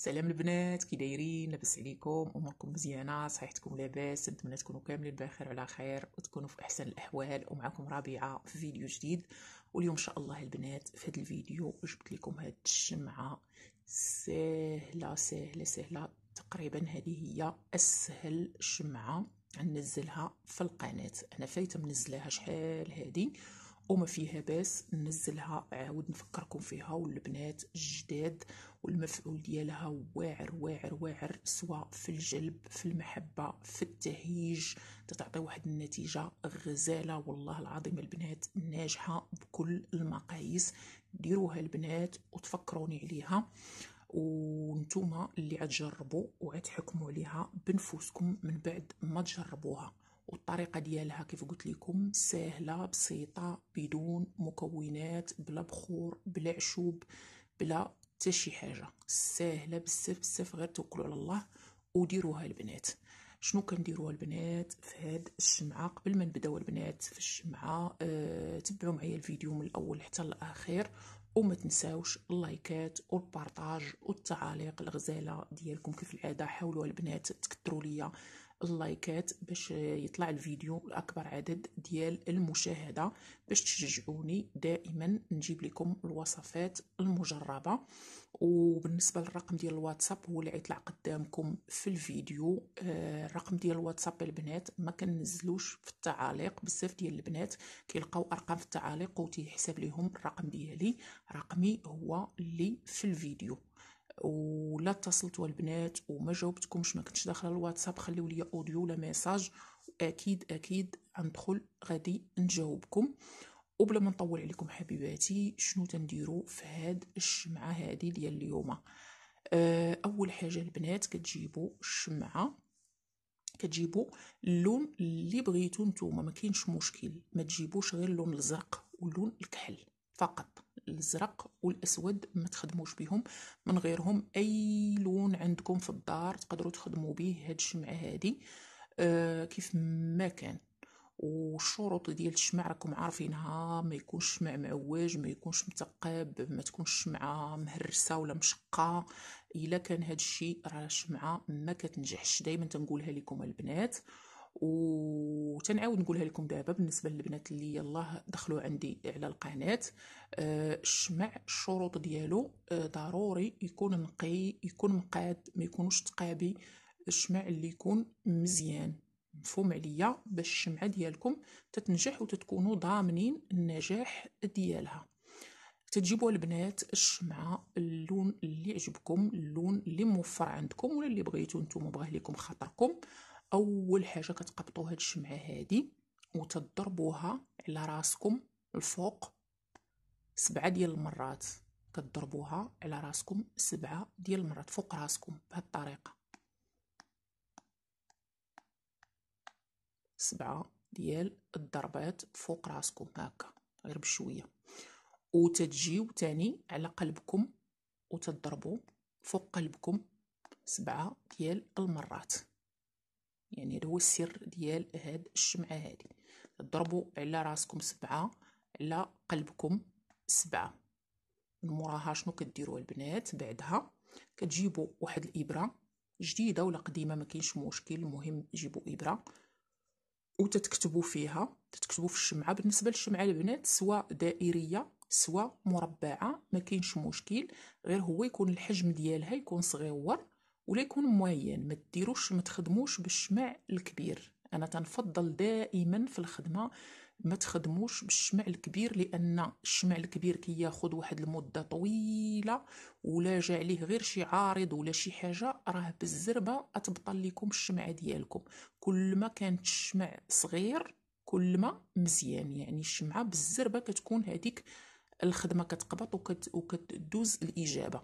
سلام البنات كي دايرين لاباس عليكم اموركم مزيانه صحيحتكم لاباس نتمنى تكونوا كاملين بخير وعلى خير وتكونوا في احسن الاحوال ومعكم ربيعه في فيديو جديد واليوم ان شاء الله البنات في هذا الفيديو جبت لكم هاد الشمعه سهله سهله سهله تقريبا هذه هي اسهل شمعه ننزلها في القناه انا فايته منزلاها شحال هذه وما فيها باس ننزلها عاود آه، نفكركم فيها والبنات الجداد والمفعول ديالها واعر واعر واعر سواء في الجلب في المحبه في التهيج تتعطي واحد النتيجه غزاله والله العظيم البنات ناجحه بكل المقاييس ديروها البنات وتفكروني عليها وانتوما اللي عتجربوا وعتحكموا عليها بنفوسكم من بعد ما تجربوها والطريقة ديالها كيف قلت لكم سهلة بسيطة بدون مكونات بلا بخور بلا عشوب بلا تشي شي حاجة سهلة بزاف بزاف غير توكلوا على الله وديروها البنات شنو كنديروها البنات في هاد الشمعة قبل ما نبداو البنات في الشمعة أه تبعوا معايا الفيديو من الاول حتى الاخير وما تنساوش اللايكات والبارطاج والتعاليق الغزاله ديالكم كيف العاده حاولوا البنات تكتروا ليا اللايكات باش يطلع الفيديو لاكبر عدد ديال المشاهده باش تشجعوني دائما نجيب لكم الوصفات المجربه وبالنسبه للرقم ديال الواتساب هو اللي يطلع قدامكم في الفيديو آه، الرقم ديال الواتساب البنات ما كننزلوش في التعاليق بزاف ديال البنات كيلقاو ارقام في التعاليق وتيحسب لهم الرقم ديالي رقمي هو اللي في الفيديو ولا اتصلتوا البنات وما جاوبتكمش ما كنتش داخله الواتساب خليو لي اوديو ولا ميساج اكيد اكيد غندخل غادي نجاوبكم وبلا ما نطول عليكم حبيباتي شنو تنديروا في هاد الشمعه هادي ديال اليوم آه، اول حاجه البنات كتجيبوا الشمعه كتجيبوا اللون اللي بغيتو نتوما ما كاينش مشكل ما تجيبوش غير اللون الزرق واللون الكحل فقط الازرق والاسود ما تخدموش بهم من غيرهم اي لون عندكم في الدار تقدروا تخدموا به هاد الشمعه هادي آه كيف ما كان والشروط ديال الشمع راكم عارفينها ما يكونش شمع معوج ما يكونش متقب ما تكونش شمعه مهرسه ولا مشقه الا كان هاد الشيء راه الشمعه ما كتنجحش دائما تنقولها لكم البنات وتنعاود نقولها لكم دابا بالنسبه للبنات اللي يلاه دخلوا عندي على القناه الشمع آه، الشروط ديالو آه، ضروري يكون نقي يكون مقاد ما يكونوش تقابي الشمع اللي يكون مزيان مفهوم عليا باش الشمعه ديالكم تتنجح وتتكونوا ضامنين النجاح ديالها تجيبوا البنات الشمعه اللون اللي عجبكم اللون اللي موفر عندكم ولا اللي بغيتو نتوما بغاه لكم خاطركم اول حاجه كتقبطوا هاد الشمعه هادي وتضربوها على راسكم الفوق سبعة ديال المرات كتضربوها على راسكم سبعة ديال المرات فوق راسكم بهاد الطريقه سبعة ديال الضربات فوق راسكم هكا غير بشويه وتتجيو تاني على قلبكم وتضربوا فوق قلبكم سبعة ديال المرات يعني هذا هو السر ديال هاد الشمعة هادي تضربوا على راسكم سبعة على قلبكم سبعة من موراها شنو كديروا البنات بعدها كتجيبوا واحد الابره جديده ولا قديمه ما كاينش مشكل المهم جيبوا ابره وتتكتبوا فيها تتكتبوا في الشمعه بالنسبه للشمعه البنات سواء دائريه سواء مربعه ما كاينش مشكل غير هو يكون الحجم ديالها يكون صغيور ولا يكون معين ما تديروش ما تخدموش بالشمع الكبير انا تنفضل دائما في الخدمه ما تخدموش بالشمع الكبير لان الشمع الكبير كياخذ كي واحد المده طويله ولا جا عليه غير شي عارض ولا شي حاجه راه بالزربه اتبطل لكم الشمعه ديالكم كل ما كانت الشمع صغير كل ما مزيان يعني الشمعه بالزربه كتكون هذيك الخدمه كتقبط وكتدوز الاجابه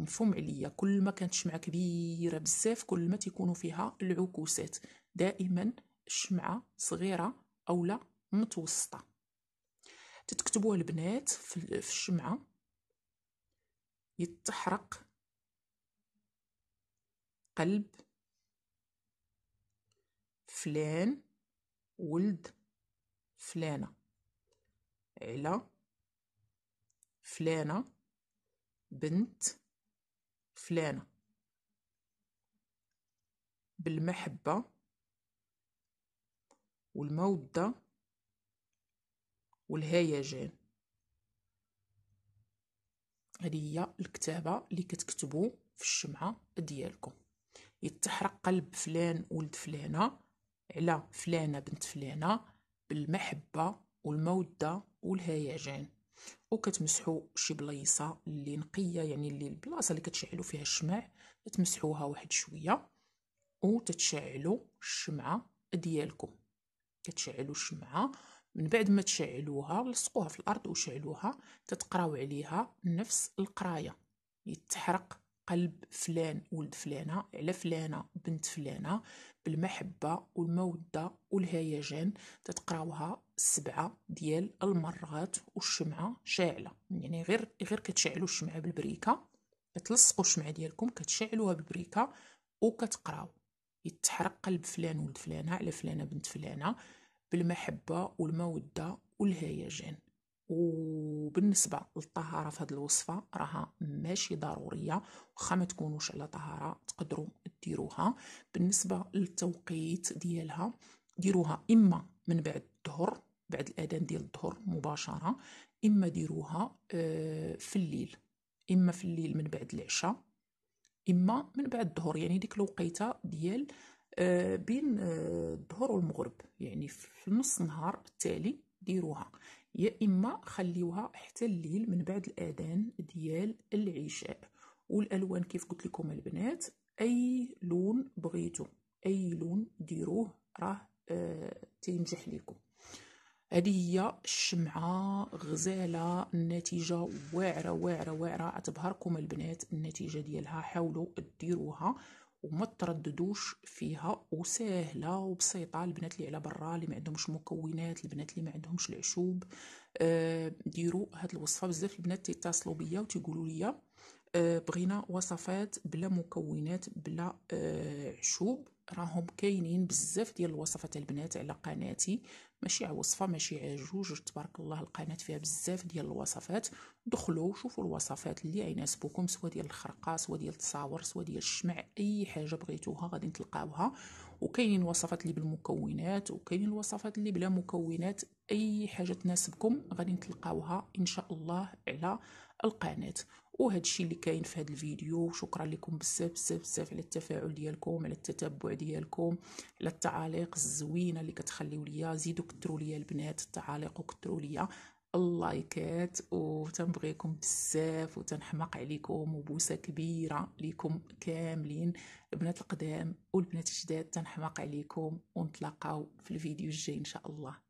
مفهوم عليا كل ما كانت الشمعة كبيرة بزاف كل ما تيكونوا فيها العكوسات دائما الشمعة صغيرة أو لا متوسطة تتكتبوها البنات في الشمعة يتحرق قلب فلان ولد فلانة على فلانة بنت فلانة بالمحبة والمودة والهيجان هذه هي الكتابة اللي كتكتبوا في الشمعة ديالكم يتحرق قلب فلان ولد فلانة على فلانة بنت فلانة بالمحبة والمودة والهيجان وكتمسحوا شي بلايصه اللي نقيه يعني اللي البلاصه اللي كتشعلوا فيها الشمع تمسحوها واحد شويه وتتشعلوا الشمعه ديالكم كتشعلوا الشمعه من بعد ما تشعلوها لصقوها في الارض وشعلوها تتقراو عليها نفس القرايه يتحرق قلب فلان ولد فلانة على فلانة بنت فلانة بالمحبة والمودة والهيجان تتقراوها السبعة ديال المرات والشمعة شاعلة يعني غير غير كتشعلوا الشمعة بالبريكة كتلصقوا الشمعة ديالكم كتشعلوها بالبريكة وكتقراو يتحرق قلب فلان ولد فلانة على فلانة بنت فلانة بالمحبة والمودة والهيجان وبالنسبه للطهاره في هذه الوصفه راها ماشي ضروريه واخا ما تكونوش على طهاره تقدروا ديروها بالنسبه للتوقيت ديالها ديروها اما من بعد الظهر بعد الاذان ديال الظهر مباشره اما ديروها آه، في الليل اما في الليل من بعد العشاء اما من بعد الظهر يعني ديك الوقيته ديال آه، بين آه، الظهر والمغرب يعني في نص النهار التالي ديروها يا اما خليوها حتى الليل من بعد الاذان ديال العشاء والالوان كيف قلت لكم البنات اي لون بغيتو اي لون ديروه راه آه تينجح لكم هذه هي الشمعه غزاله النتيجه واعره واعره واعره تبهركم البنات النتيجه ديالها حاولوا ديروها وما ترددوش فيها وسهله وبسيطه البنات اللي على برا اللي ما عندهمش مكونات البنات اللي ما عندهمش العشوب آه، ديروا هاد الوصفه بزاف البنات تيتصلوا بيا وتيقولوا لي آه، بغينا وصفات بلا مكونات بلا آه، عشوب راهم كاينين بزاف ديال الوصفات البنات على قناتي ماشي وصفه ماشي عجوج تبارك الله القناه فيها بزاف ديال الوصفات دخلوا وشوفوا الوصفات اللي غيناسبوكم سواء ديال الخرقه سواء ديال التصاور سواء ديال الشمع اي حاجه بغيتوها غادي تلقاوها وكاينين الوصفات اللي بالمكونات وكاينين الوصفات اللي بلا مكونات اي حاجه تناسبكم غادي تلقاوها ان شاء الله على القناه وهذا الشيء اللي كاين في هذا الفيديو شكرا لكم بزاف بزاف بزاف على التفاعل ديالكم على التتبع ديالكم على التعاليق الزوينه اللي كتخليو ليا زيدوا كثروا ليا البنات التعاليق وكثروا ليا اللايكات وتنبغيكم بزاف وتنحمق عليكم وبوسه كبيره ليكم كاملين البنات القدام والبنات الجداد تنحماق عليكم ونتلاقاو في الفيديو الجاي ان شاء الله